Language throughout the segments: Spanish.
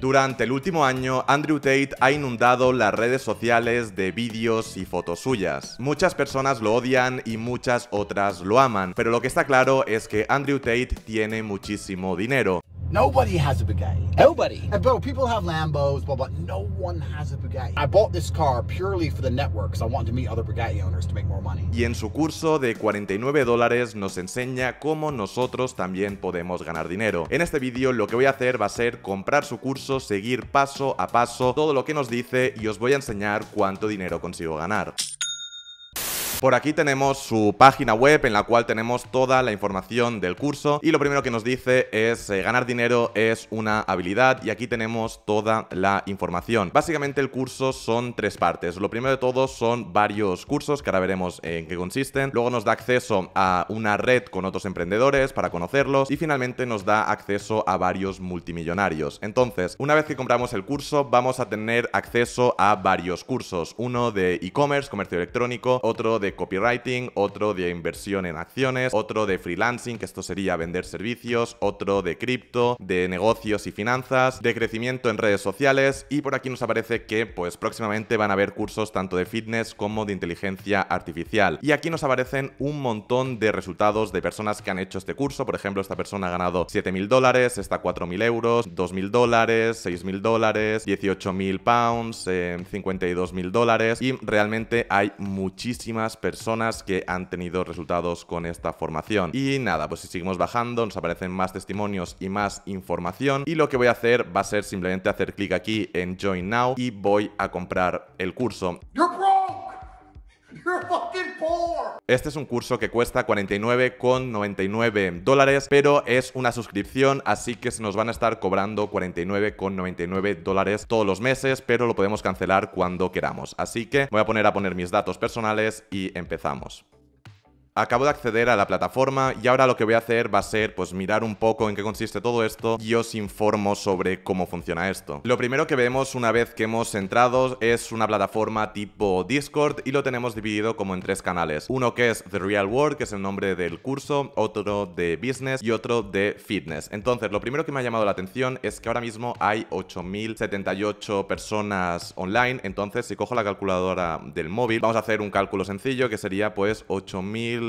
Durante el último año, Andrew Tate ha inundado las redes sociales de vídeos y fotos suyas. Muchas personas lo odian y muchas otras lo aman, pero lo que está claro es que Andrew Tate tiene muchísimo dinero, Nobody has a Bugatti. Nobody. And, bro, people have Lambos, blah, blah. No one has a Bugatti. I bought this car purely for the network because I wanted to meet other Bugatti owners to make more money. Y en su curso de 49 dólares nos enseña cómo nosotros también podemos ganar dinero. En este vídeo lo que voy a hacer va a ser comprar su curso, seguir paso a paso todo lo que nos dice y os voy a enseñar cuánto dinero consigo ganar. Por aquí tenemos su página web en la cual tenemos toda la información del curso y lo primero que nos dice es eh, ganar dinero es una habilidad y aquí tenemos toda la información. Básicamente el curso son tres partes. Lo primero de todo son varios cursos que ahora veremos en qué consisten. Luego nos da acceso a una red con otros emprendedores para conocerlos y finalmente nos da acceso a varios multimillonarios. Entonces, una vez que compramos el curso vamos a tener acceso a varios cursos. Uno de e-commerce, comercio electrónico, otro de copywriting, otro de inversión en acciones, otro de freelancing, que esto sería vender servicios, otro de cripto, de negocios y finanzas, de crecimiento en redes sociales y por aquí nos aparece que pues próximamente van a haber cursos tanto de fitness como de inteligencia artificial. Y aquí nos aparecen un montón de resultados de personas que han hecho este curso, por ejemplo esta persona ha ganado 7.000 dólares, está 4.000 euros, 2.000 dólares, 6.000 dólares, 18.000 pounds, 52.000 eh, dólares y realmente hay muchísimas personas que han tenido resultados con esta formación. Y nada, pues si seguimos bajando nos aparecen más testimonios y más información y lo que voy a hacer va a ser simplemente hacer clic aquí en Join Now y voy a comprar el curso. Este es un curso que cuesta 49,99 dólares, pero es una suscripción, así que se nos van a estar cobrando 49,99 dólares todos los meses, pero lo podemos cancelar cuando queramos. Así que voy a poner a poner mis datos personales y empezamos. Acabo de acceder a la plataforma y ahora lo que voy a hacer va a ser pues mirar un poco en qué consiste todo esto y os informo sobre cómo funciona esto. Lo primero que vemos una vez que hemos entrado es una plataforma tipo Discord y lo tenemos dividido como en tres canales. Uno que es The Real World, que es el nombre del curso, otro de Business y otro de Fitness. Entonces, lo primero que me ha llamado la atención es que ahora mismo hay 8.078 personas online. Entonces, si cojo la calculadora del móvil, vamos a hacer un cálculo sencillo que sería pues 8.000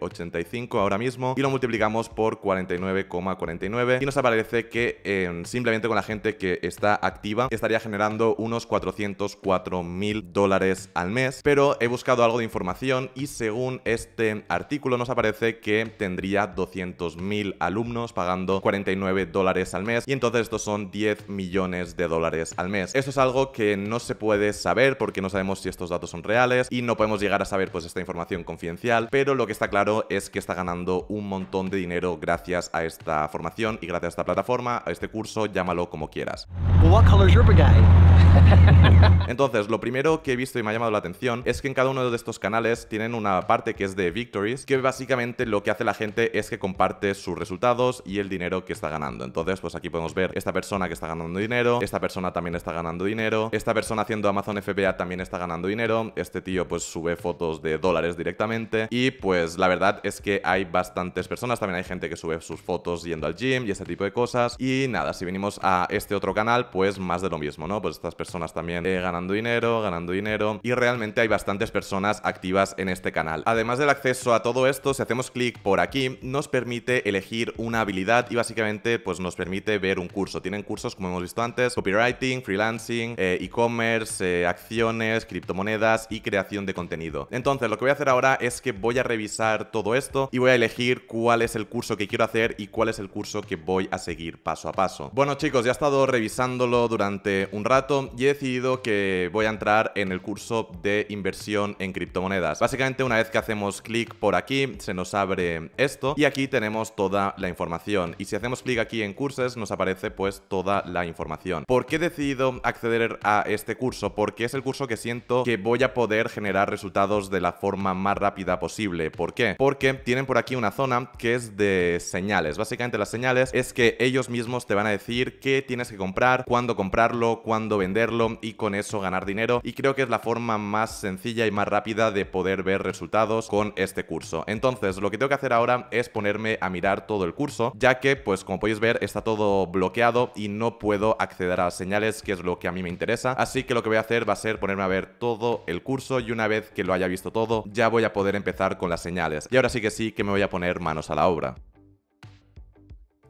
85 eh, ahora mismo y lo multiplicamos por 49,49 y nos aparece que eh, simplemente con la gente que está activa estaría generando unos 404 mil dólares al mes, pero he buscado algo de información y según este artículo nos aparece que tendría 200 mil alumnos pagando 49 dólares al mes y entonces estos son 10 millones de dólares al mes. Esto es algo que no se puede saber porque no sabemos si estos datos son reales y no podemos llegar a saber pues esta información confidencial, pero lo que está claro es que está ganando un montón de dinero gracias a esta formación y gracias a esta plataforma, a este curso, llámalo como quieras. Entonces, lo primero que he visto y me ha llamado la atención es que en cada uno de estos canales tienen una parte que es de victories, que básicamente lo que hace la gente es que comparte sus resultados y el dinero que está ganando. Entonces, pues aquí podemos ver esta persona que está ganando dinero, esta persona también está ganando dinero, esta persona haciendo Amazon FBA también está ganando dinero, este tío pues sube fotos de dólares directamente y pues la verdad es que hay bastantes personas, también hay gente que sube sus fotos yendo al gym y ese tipo de cosas. Y nada, si venimos a este otro canal, pues más de lo mismo, ¿no? Pues estas personas también eh, ganando dinero, ganando dinero. Y realmente hay bastantes personas activas en este canal. Además del acceso a todo esto, si hacemos clic por aquí, nos permite elegir una habilidad y básicamente pues nos permite ver un curso. Tienen cursos, como hemos visto antes, copywriting, freelancing, eh, e-commerce, eh, acciones, criptomonedas y creación de contenido. Entonces, lo que voy a hacer ahora es que voy a revisar todo esto y voy a elegir cuál es el curso que quiero hacer y cuál es el curso que voy a seguir paso a paso. Bueno chicos, ya he estado revisándolo durante un rato y he decidido que voy a entrar en el curso de inversión en criptomonedas. Básicamente una vez que hacemos clic por aquí, se nos abre esto y aquí tenemos toda la información. Y si hacemos clic aquí en cursos, nos aparece pues toda la información. ¿Por qué he decidido acceder a este curso? Porque es el curso que siento que voy a poder generar resultados de la forma más rápida posible ¿Por qué? Porque tienen por aquí una zona que es de señales. Básicamente las señales es que ellos mismos te van a decir qué tienes que comprar, cuándo comprarlo, cuándo venderlo y con eso ganar dinero. Y creo que es la forma más sencilla y más rápida de poder ver resultados con este curso. Entonces, lo que tengo que hacer ahora es ponerme a mirar todo el curso, ya que, pues como podéis ver, está todo bloqueado y no puedo acceder a las señales, que es lo que a mí me interesa. Así que lo que voy a hacer va a ser ponerme a ver todo el curso y una vez que lo haya visto todo, ya voy a poder empezar con las señales. Y ahora sí que sí que me voy a poner manos a la obra.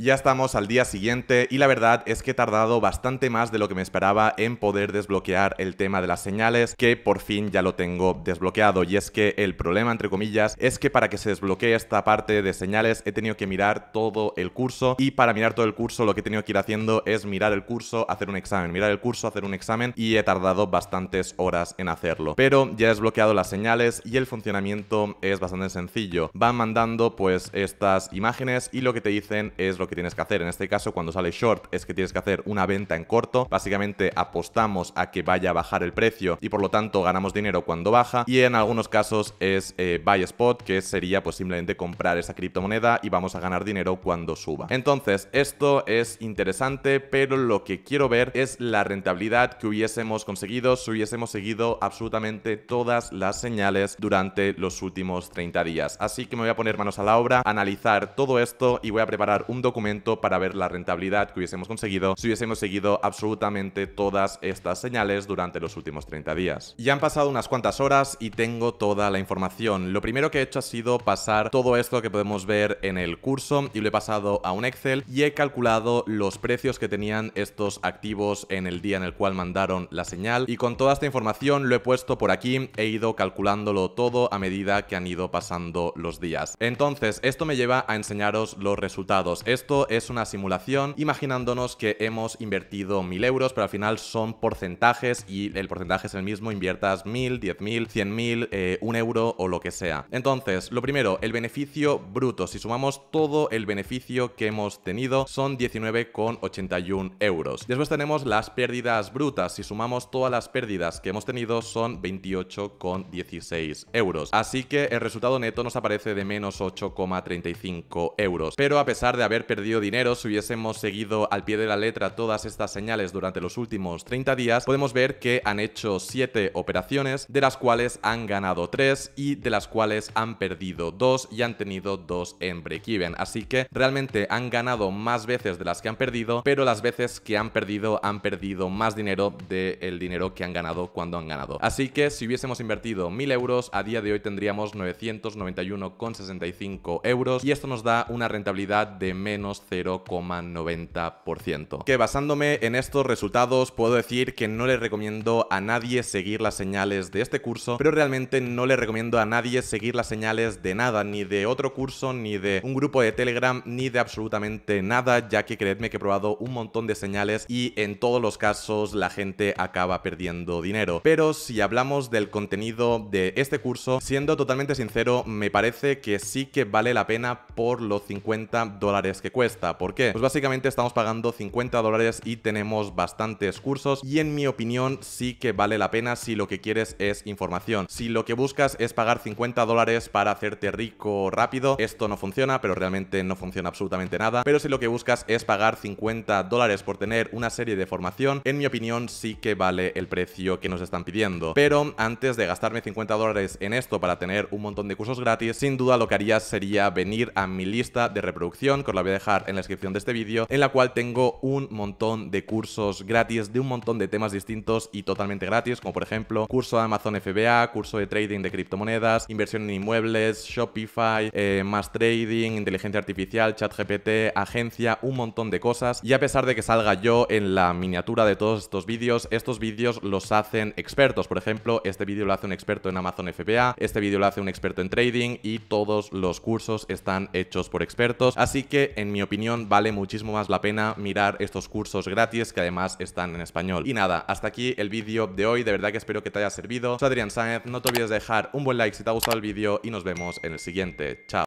Ya estamos al día siguiente y la verdad es que he tardado bastante más de lo que me esperaba en poder desbloquear el tema de las señales, que por fin ya lo tengo desbloqueado. Y es que el problema, entre comillas, es que para que se desbloquee esta parte de señales he tenido que mirar todo el curso y para mirar todo el curso lo que he tenido que ir haciendo es mirar el curso, hacer un examen, mirar el curso, hacer un examen y he tardado bastantes horas en hacerlo. Pero ya he desbloqueado las señales y el funcionamiento es bastante sencillo. Van mandando pues estas imágenes y lo que te dicen es lo que que tienes que hacer. En este caso, cuando sale short, es que tienes que hacer una venta en corto. Básicamente apostamos a que vaya a bajar el precio y por lo tanto ganamos dinero cuando baja. Y en algunos casos es eh, buy spot, que sería pues simplemente comprar esa criptomoneda y vamos a ganar dinero cuando suba. Entonces, esto es interesante, pero lo que quiero ver es la rentabilidad que hubiésemos conseguido si hubiésemos seguido absolutamente todas las señales durante los últimos 30 días. Así que me voy a poner manos a la obra, analizar todo esto y voy a preparar un documento para ver la rentabilidad que hubiésemos conseguido si hubiésemos seguido absolutamente todas estas señales durante los últimos 30 días. Ya han pasado unas cuantas horas y tengo toda la información. Lo primero que he hecho ha sido pasar todo esto que podemos ver en el curso y lo he pasado a un Excel y he calculado los precios que tenían estos activos en el día en el cual mandaron la señal y con toda esta información lo he puesto por aquí, he ido calculándolo todo a medida que han ido pasando los días. Entonces, esto me lleva a enseñaros los resultados. Esto es una simulación imaginándonos que hemos invertido 1000 euros, pero al final son porcentajes y el porcentaje es el mismo, inviertas 1000, 10.000, 100.000, 1 euro o lo que sea. Entonces, lo primero, el beneficio bruto. Si sumamos todo el beneficio que hemos tenido, son 19,81 euros. Después tenemos las pérdidas brutas. Si sumamos todas las pérdidas que hemos tenido, son 28,16 euros. Así que el resultado neto nos aparece de menos 8,35 euros. Pero a pesar de haber perdido dinero si hubiésemos seguido al pie de la letra todas estas señales durante los últimos 30 días, podemos ver que han hecho 7 operaciones, de las cuales han ganado 3 y de las cuales han perdido 2 y han tenido 2 en break-even. Así que realmente han ganado más veces de las que han perdido, pero las veces que han perdido han perdido más dinero del el dinero que han ganado cuando han ganado. Así que si hubiésemos invertido 1000 euros, a día de hoy tendríamos 991,65 euros y esto nos da una rentabilidad de menos 0,90%. Que basándome en estos resultados puedo decir que no le recomiendo a nadie seguir las señales de este curso, pero realmente no le recomiendo a nadie seguir las señales de nada, ni de otro curso, ni de un grupo de Telegram, ni de absolutamente nada, ya que creedme que he probado un montón de señales y en todos los casos la gente acaba perdiendo dinero. Pero si hablamos del contenido de este curso, siendo totalmente sincero, me parece que sí que vale la pena por los 50 dólares que cuesta. ¿Por qué? Pues básicamente estamos pagando 50 dólares y tenemos bastantes cursos y en mi opinión sí que vale la pena si lo que quieres es información. Si lo que buscas es pagar 50 dólares para hacerte rico rápido, esto no funciona, pero realmente no funciona absolutamente nada. Pero si lo que buscas es pagar 50 dólares por tener una serie de formación, en mi opinión sí que vale el precio que nos están pidiendo. Pero antes de gastarme 50 dólares en esto para tener un montón de cursos gratis, sin duda lo que harías sería venir a mi lista de reproducción, con la voy dejar en la descripción de este vídeo, en la cual tengo un montón de cursos gratis de un montón de temas distintos y totalmente gratis, como por ejemplo curso de Amazon FBA, curso de trading de criptomonedas, inversión en inmuebles, Shopify, eh, más trading, inteligencia artificial, chat GPT, agencia, un montón de cosas. Y a pesar de que salga yo en la miniatura de todos estos vídeos, estos vídeos los hacen expertos. Por ejemplo, este vídeo lo hace un experto en Amazon FBA, este vídeo lo hace un experto en trading y todos los cursos están hechos por expertos. Así que en mi opinión, vale muchísimo más la pena mirar estos cursos gratis que además están en español. Y nada, hasta aquí el vídeo de hoy. De verdad que espero que te haya servido. Soy Adrián Sáenz. No te olvides de dejar un buen like si te ha gustado el vídeo y nos vemos en el siguiente. Chao.